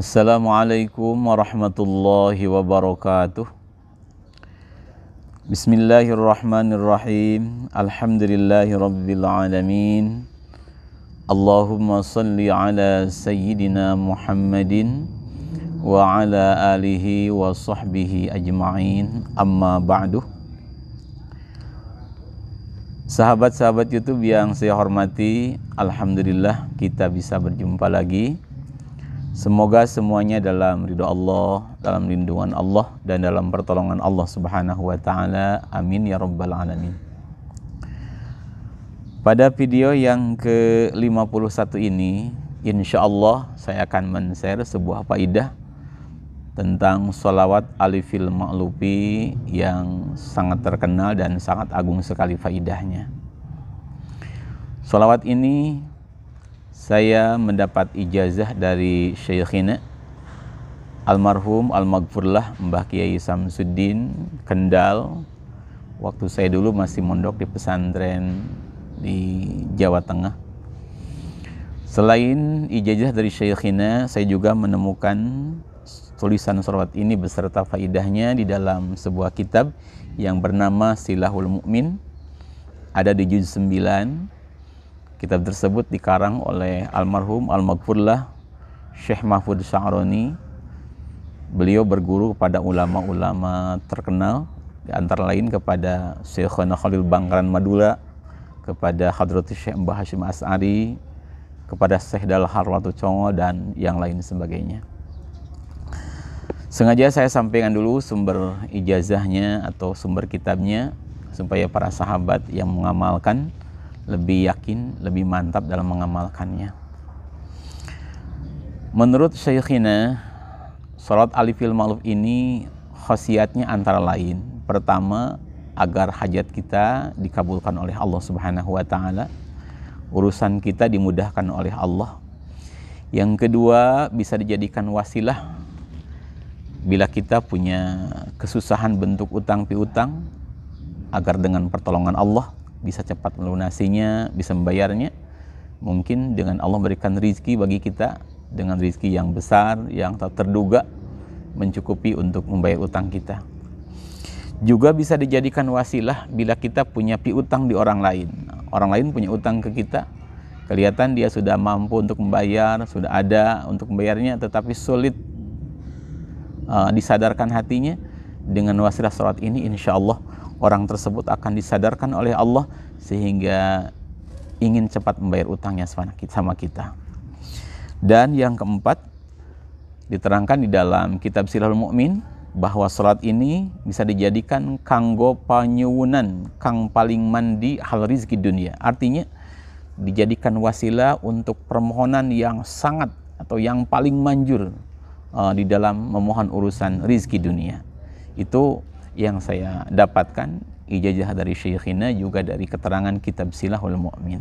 Assalamualaikum warahmatullahi wabarakatuh Bismillahirrahmanirrahim Alhamdulillahi rabbil alamin Allahumma salli ala sayyidina Muhammadin Wa ala alihi wa sahbihi ajma'in Amma ba'du Sahabat-sahabat Youtube yang saya hormati Alhamdulillah kita bisa berjumpa lagi Semoga semuanya dalam ridho Allah, dalam lindungan Allah dan dalam pertolongan Allah Subhanahu wa taala. Amin ya rabbal alamin. Pada video yang ke-51 ini, insya Allah saya akan men-share sebuah faidah tentang solawat alifil ma'lupi yang sangat terkenal dan sangat agung sekali faidahnya. Solawat ini saya mendapat ijazah dari Syekhina almarhum almagfurlah Mbah Kiai Samsuddin Kendal waktu saya dulu masih mondok di pesantren di Jawa Tengah selain ijazah dari Syekhina saya juga menemukan tulisan surat ini beserta faidahnya di dalam sebuah kitab yang bernama Silahul Mukmin ada di juz 9 Kitab tersebut dikarang oleh almarhum Al-Maghfurlah Syekh Mahfud Sa'roni. Beliau berguru kepada ulama-ulama terkenal, di antara lain kepada Syekhuna Khalil Bangkaran Madula, kepada Khadro Syekh Mbah Hashim As'ari, kepada Syekh Dal Harwatu Congo dan yang lain sebagainya. Sengaja saya sampaikan dulu sumber ijazahnya atau sumber kitabnya supaya para sahabat yang mengamalkan lebih yakin, lebih mantap dalam mengamalkannya. Menurut Syekhina, sholat alifil ma'luf ini khasiatnya antara lain, pertama agar hajat kita dikabulkan oleh Allah Subhanahu wa taala, urusan kita dimudahkan oleh Allah. Yang kedua, bisa dijadikan wasilah bila kita punya kesusahan bentuk utang piutang agar dengan pertolongan Allah bisa cepat melunasinya, bisa membayarnya. Mungkin dengan Allah berikan rizki bagi kita dengan rizki yang besar, yang tak terduga, mencukupi untuk membayar utang kita. Juga bisa dijadikan wasilah bila kita punya piutang di orang lain. Orang lain punya utang ke kita, kelihatan dia sudah mampu untuk membayar, sudah ada untuk membayarnya, tetapi sulit uh, disadarkan hatinya. Dengan wasilah sholat ini, insya Allah orang tersebut akan disadarkan oleh Allah sehingga ingin cepat membayar utangnya sama kita. Dan yang keempat diterangkan di dalam kitab Silahul Mukmin bahwa sholat ini bisa dijadikan kanggo panyuwunan, kang paling mandi hal rizki dunia. Artinya dijadikan wasilah untuk permohonan yang sangat atau yang paling manjur uh, di dalam memohon urusan rizki dunia. Itu yang saya dapatkan ijazah dari syekhina juga dari keterangan kitab Silahul Mu'min.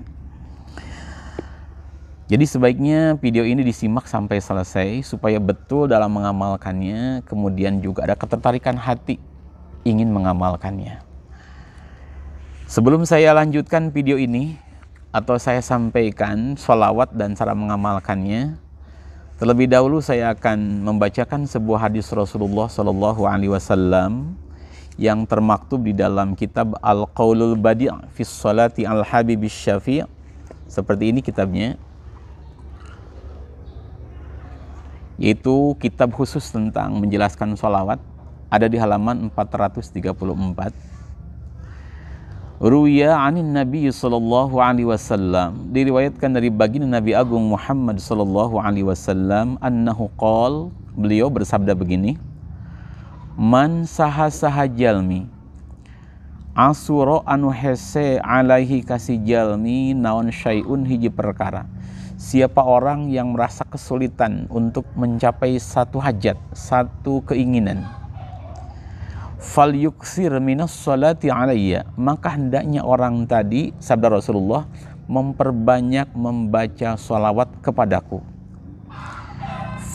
Jadi sebaiknya video ini disimak sampai selesai supaya betul dalam mengamalkannya, kemudian juga ada ketertarikan hati ingin mengamalkannya. Sebelum saya lanjutkan video ini atau saya sampaikan sholawat dan cara mengamalkannya, terlebih dahulu saya akan membacakan sebuah hadis Rasulullah Shallallahu Alaihi Wasallam yang termaktub di dalam kitab al qawlul Badi' fi Salati Al-Habib Syafi' seperti ini kitabnya yaitu kitab khusus tentang menjelaskan sholawat ada di halaman 434 Ruya anin Nabi sallallahu alaihi wasallam diriwayatkan dari baginda Nabi Agung Muhammad sallallahu alaihi wasallam annahu qol beliau bersabda begini man saha-saha jalmi asuro anu hese alaihi kasih jalmi naon syai'un hiji perkara siapa orang yang merasa kesulitan untuk mencapai satu hajat satu keinginan fal yuksir minas salati alaiya maka hendaknya orang tadi sabda Rasulullah memperbanyak membaca salawat kepadaku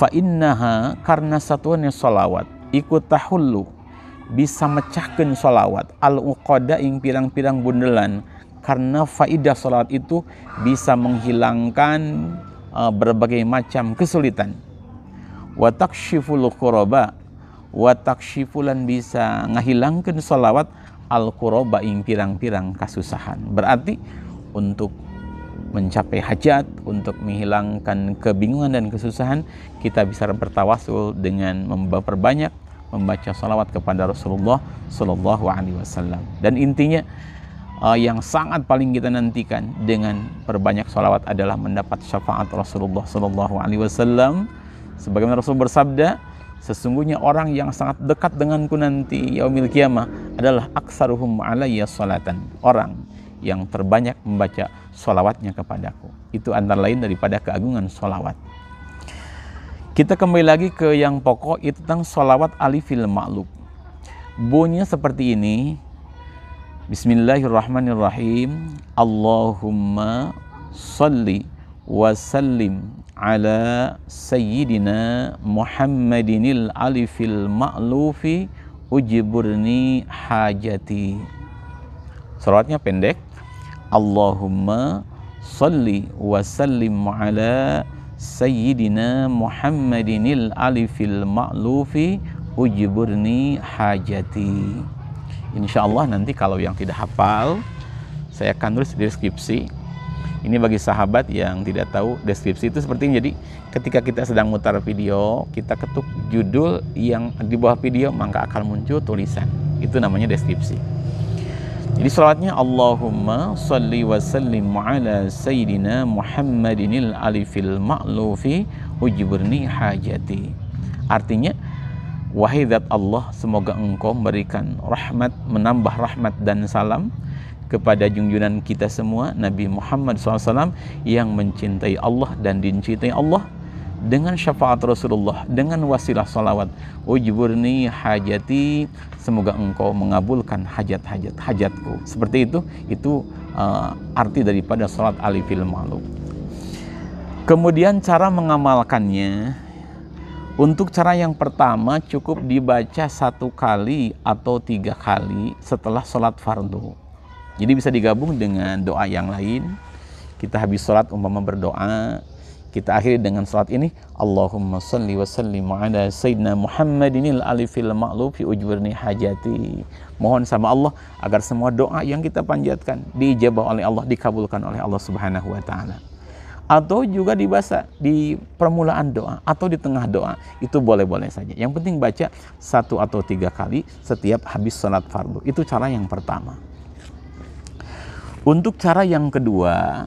fa innaha karena satuannya salawat Ikut tahullu bisa mecahkan solawat al uqada ing pirang-pirang bundelan karena faidah solat itu bisa menghilangkan uh, berbagai macam kesulitan Watak taksyiful quraba wa taksyifulan bisa menghilangkan solawat al quraba ing pirang-pirang kasusahan berarti untuk mencapai hajat, untuk menghilangkan kebingungan dan kesusahan, kita bisa bertawasul dengan memperbanyak membaca salawat kepada Rasulullah Shallallahu Alaihi Wasallam. Dan intinya uh, yang sangat paling kita nantikan dengan perbanyak salawat adalah mendapat syafaat Rasulullah Shallallahu Alaihi Wasallam. Sebagaimana Rasul bersabda, sesungguhnya orang yang sangat dekat denganku nanti yaumil kiamah adalah aksaruhum ya salatan. Orang yang terbanyak membaca sholawatnya kepadaku. Itu antara lain daripada keagungan sholawat kita kembali lagi ke yang pokok itu tentang sholawat alifil ma'lub. Bunyinya seperti ini. Bismillahirrahmanirrahim. Allahumma salli wa sallim ala sayyidina Muhammadinil alifil ma'lufi ujiburni hajati. Salawatnya pendek. Allahumma salli wa sallim ala Sayyidina Muhammadinil alifil ma'lufi ujiburni hajati Insya Allah nanti kalau yang tidak hafal saya akan tulis deskripsi ini bagi sahabat yang tidak tahu deskripsi itu seperti ini jadi ketika kita sedang mutar video kita ketuk judul yang di bawah video maka akan muncul tulisan itu namanya deskripsi jadi selawatnya Allahumma salli wa sallim ala sayyidina Muhammadinil alifil ma'lufi ujibirni hajati. Artinya, wahai zat Allah, semoga engkau memberikan rahmat, menambah rahmat dan salam kepada junjungan kita semua Nabi Muhammad SAW yang mencintai Allah dan dicintai Allah dengan syafaat Rasulullah, dengan wasilah salawat. Ujburni hajati, semoga engkau mengabulkan hajat-hajat hajatku. Seperti itu, itu uh, arti daripada salat alifil malu. Kemudian cara mengamalkannya, untuk cara yang pertama cukup dibaca satu kali atau tiga kali setelah sholat fardhu. Jadi bisa digabung dengan doa yang lain. Kita habis sholat umpama berdoa, kita akhiri dengan salat ini. Allahumma salli wa sallim ala sayyidina Muhammadinil alifil ma'lufi ujburni hajati. Mohon sama Allah agar semua doa yang kita panjatkan diijabah oleh Allah, dikabulkan oleh Allah Subhanahu wa taala. Atau juga dibaca di permulaan doa atau di tengah doa itu boleh-boleh saja. Yang penting baca satu atau tiga kali setiap habis sholat fardu. Itu cara yang pertama. Untuk cara yang kedua,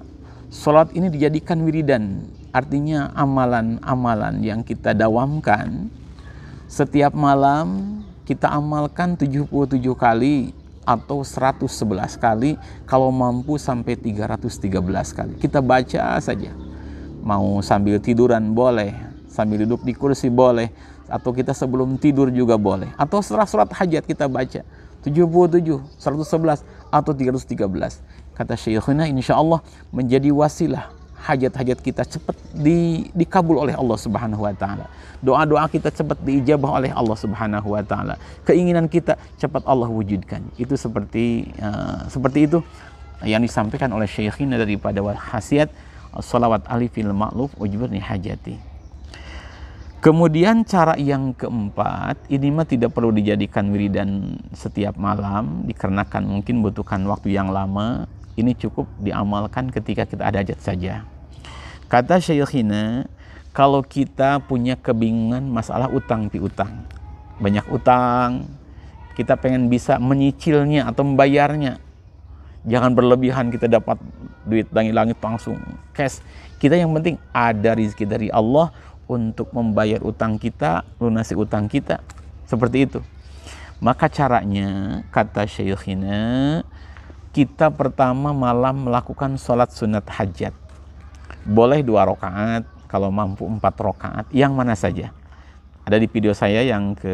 sholat ini dijadikan wiridan Artinya amalan-amalan yang kita dawamkan setiap malam kita amalkan 77 kali atau 111 kali kalau mampu sampai 313 kali. Kita baca saja. Mau sambil tiduran boleh, sambil duduk di kursi boleh, atau kita sebelum tidur juga boleh. Atau setelah surat hajat kita baca 77, 111 atau 313. Kata Syekhuna insya Allah menjadi wasilah hajat-hajat kita cepat di, dikabul oleh Allah Subhanahu wa taala. Doa-doa kita cepat diijabah oleh Allah Subhanahu wa taala. Keinginan kita cepat Allah wujudkan. Itu seperti uh, seperti itu yang disampaikan oleh syekhina daripada wasiat salawat alifil ma'luf Ujburni hajati. Kemudian cara yang keempat, ini mah tidak perlu dijadikan wiridan setiap malam dikarenakan mungkin butuhkan waktu yang lama ini cukup diamalkan ketika kita ada hajat saja. Kata Syekhina, kalau kita punya kebingungan masalah utang piutang, banyak utang, kita pengen bisa menyicilnya atau membayarnya. Jangan berlebihan kita dapat duit dari langit langsung cash. Kita yang penting ada rezeki dari Allah untuk membayar utang kita, lunasi utang kita. Seperti itu. Maka caranya kata Syekhina kita pertama malam melakukan sholat sunat hajat. Boleh dua rakaat, kalau mampu empat rakaat, yang mana saja. Ada di video saya yang ke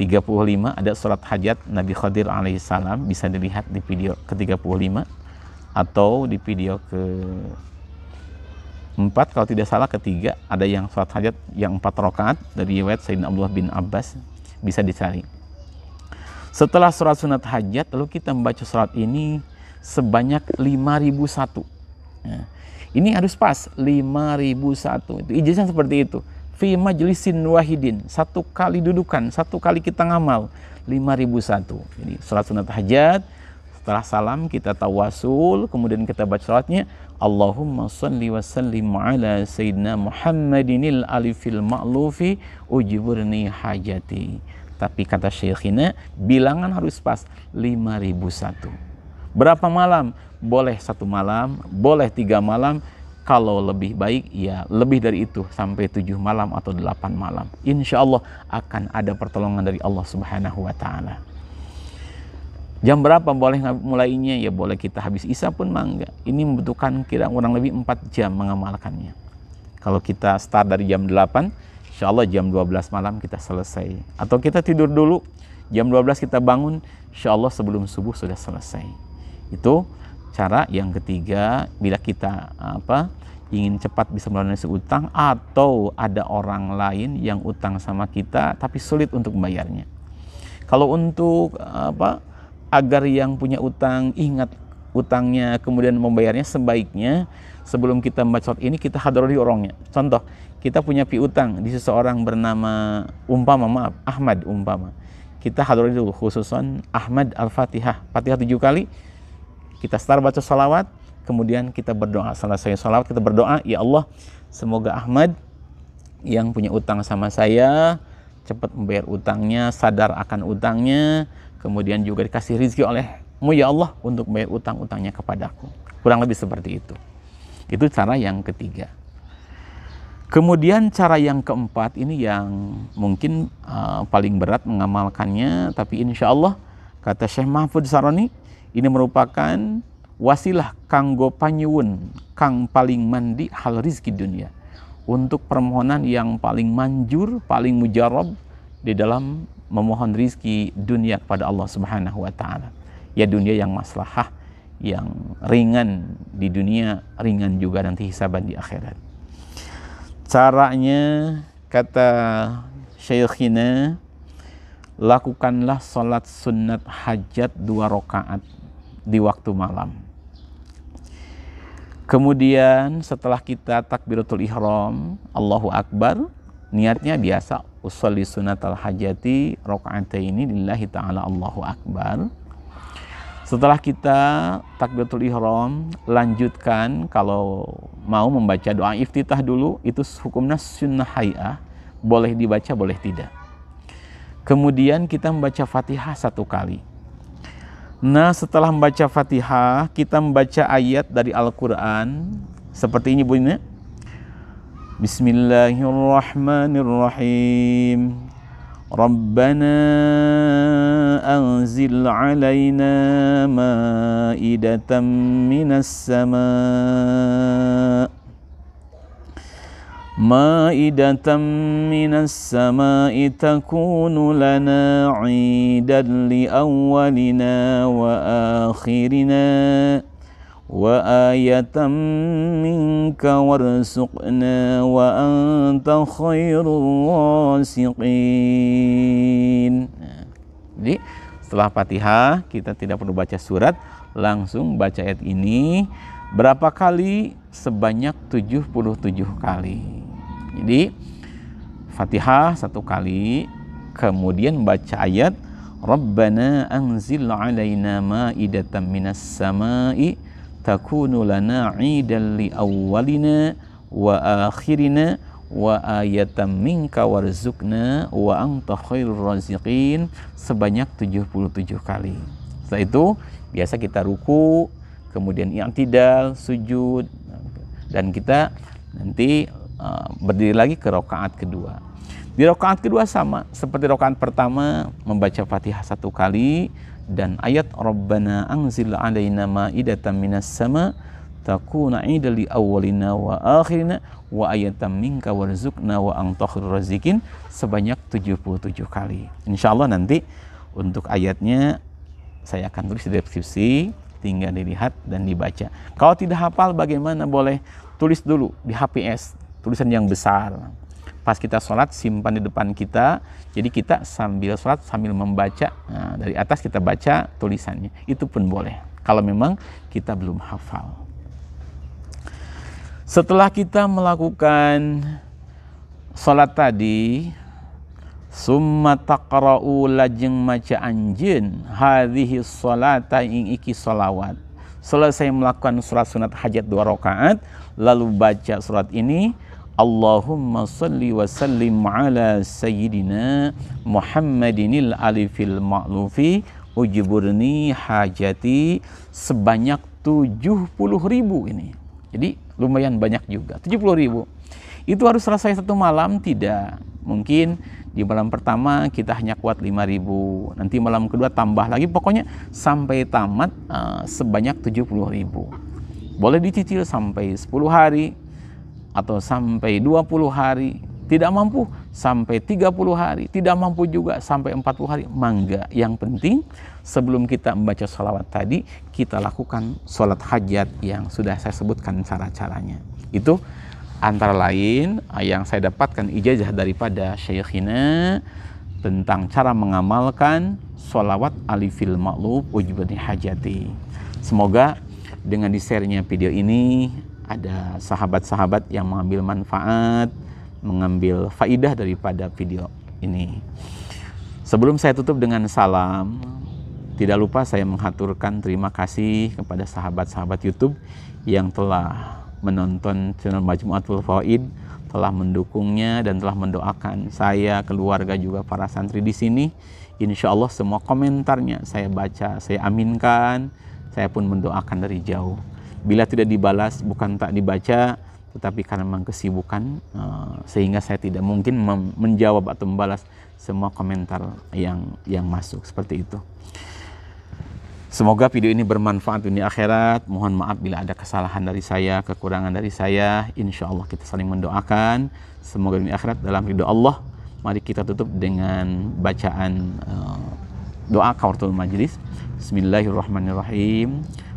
35 ada sholat hajat Nabi Khadir alaihissalam bisa dilihat di video ke 35 atau di video ke 4 kalau tidak salah ketiga ada yang sholat hajat yang empat rakaat dari riwayat Sayyidina Abdullah bin Abbas bisa dicari setelah surat sunat hajat, lalu kita membaca surat ini sebanyak 5001. Nah, ya. ini harus pas 5001. Itu ijazah seperti itu. Fi majlisin wahidin, satu kali dudukan, satu kali kita ngamal 5001. Jadi surat sunat hajat, setelah salam kita tawasul, kemudian kita baca suratnya Allahumma salli wa sallim ala sayyidina Muhammadinil alifil ma'lufi ujiburni hajati. Tapi kata Syekhina, bilangan harus pas 5001. Berapa malam? Boleh satu malam, boleh tiga malam. Kalau lebih baik, ya lebih dari itu sampai tujuh malam atau delapan malam. Insya Allah akan ada pertolongan dari Allah Subhanahu wa Ta'ala. Jam berapa boleh mulainya? Ya boleh kita habis isya pun mangga. Ini membutuhkan kira kurang lebih empat jam mengamalkannya. Kalau kita start dari jam delapan. Insya Allah jam 12 malam kita selesai. Atau kita tidur dulu, jam 12 kita bangun, insya Allah sebelum subuh sudah selesai. Itu cara yang ketiga bila kita apa ingin cepat bisa melunasi utang atau ada orang lain yang utang sama kita tapi sulit untuk membayarnya. Kalau untuk apa agar yang punya utang ingat utangnya kemudian membayarnya sebaiknya sebelum kita membaca ini kita di orangnya. Contoh, kita punya piutang di seseorang bernama umpama maaf Ahmad umpama kita hadir itu khususan Ahmad Al-Fatihah Fatihah tujuh kali kita start baca salawat kemudian kita berdoa selesai salawat kita berdoa ya Allah semoga Ahmad yang punya utang sama saya cepat membayar utangnya sadar akan utangnya kemudian juga dikasih rizki mu ya Allah untuk bayar utang-utangnya kepadaku kurang lebih seperti itu itu cara yang ketiga Kemudian cara yang keempat ini yang mungkin uh, paling berat mengamalkannya, tapi insya Allah kata Syekh Mahfud Saroni ini merupakan wasilah kanggo panyuwun kang paling mandi hal rizki dunia untuk permohonan yang paling manjur, paling mujarab di dalam memohon rizki dunia kepada Allah Subhanahu wa taala. Ya dunia yang maslahah, yang ringan di dunia, ringan juga nanti hisaban di akhirat. Caranya kata Syekhina lakukanlah sholat sunat hajat dua rakaat di waktu malam. Kemudian setelah kita takbiratul ihram, Allahu Akbar, niatnya biasa usolli sunat al hajati rakaat ini lillahi ta'ala Allahu Akbar setelah kita takbiratul ihram, lanjutkan kalau mau membaca doa iftitah dulu, itu hukumnya sunnah hayah, boleh dibaca, boleh tidak. Kemudian kita membaca fatihah satu kali. Nah setelah membaca fatihah, kita membaca ayat dari Al-Quran, seperti ini bunyinya. Bismillahirrahmanirrahim. ربنا أنزل علينا مائدة من السماء مائدة من السماء تكون لنا عيدا لأولنا وآخرنا وآية منك وارزقنا وأنت خير الراسقين jadi setelah Fatihah kita tidak perlu baca surat langsung baca ayat ini berapa kali sebanyak 77 kali jadi Fatihah satu kali kemudian baca ayat Rabbana anzil alaina ma'idatan minas sama'i takunu lana idan li awwalina wa akhirina wa ayatan minka warzuqna wa anta khairur raziqin sebanyak 77 kali. Setelah itu biasa kita ruku, kemudian i'tidal, sujud dan kita nanti uh, berdiri lagi ke rakaat kedua. Di rakaat kedua sama seperti rakaat pertama membaca Fatihah satu kali, dan ayat Rabbana anzil alaina ma'idatan minas sama takuna idali awalina wa akhirina wa ayatan minka warzukna wa antakhir razikin sebanyak 77 kali. Insya Allah nanti untuk ayatnya saya akan tulis di deskripsi tinggal dilihat dan dibaca. Kalau tidak hafal bagaimana boleh tulis dulu di HPS, tulisan yang besar pas kita sholat simpan di depan kita jadi kita sambil sholat sambil membaca nah, dari atas kita baca tulisannya itu pun boleh kalau memang kita belum hafal setelah kita melakukan sholat tadi summa taqra'u lajeng maca anjin hadhihi sholata ing iki sholawat selesai melakukan sholat sunat hajat dua rakaat lalu baca surat ini Allahumma salli wa sallim ala sayyidina Muhammadinil alifil ma'lufi ujiburni hajati sebanyak 70 ribu ini. Jadi lumayan banyak juga, 70 ribu. Itu harus selesai satu malam? Tidak. Mungkin di malam pertama kita hanya kuat 5 ribu, nanti malam kedua tambah lagi, pokoknya sampai tamat uh, sebanyak 70 ribu. Boleh dicicil sampai 10 hari, atau sampai 20 hari tidak mampu sampai 30 hari tidak mampu juga sampai 40 hari mangga yang penting sebelum kita membaca sholawat tadi kita lakukan sholat hajat yang sudah saya sebutkan cara-caranya itu antara lain eh, yang saya dapatkan ijazah daripada syekhina tentang cara mengamalkan sholawat alifil ma'lub ujbani hajati semoga dengan di share video ini ada sahabat-sahabat yang mengambil manfaat, mengambil faidah daripada video ini. Sebelum saya tutup dengan salam, tidak lupa saya menghaturkan terima kasih kepada sahabat-sahabat YouTube yang telah menonton channel Majmuatul Faid, telah mendukungnya dan telah mendoakan saya, keluarga juga para santri di sini. Insya Allah semua komentarnya saya baca, saya aminkan, saya pun mendoakan dari jauh. Bila tidak dibalas, bukan tak dibaca, tetapi karena memang kesibukan, eh, sehingga saya tidak mungkin menjawab atau membalas semua komentar yang yang masuk seperti itu. Semoga video ini bermanfaat dunia akhirat. Mohon maaf bila ada kesalahan dari saya, kekurangan dari saya. Insya Allah kita saling mendoakan. Semoga dunia akhirat dalam ridho Allah. Mari kita tutup dengan bacaan eh, doa kawartul majlis. Bismillahirrahmanirrahim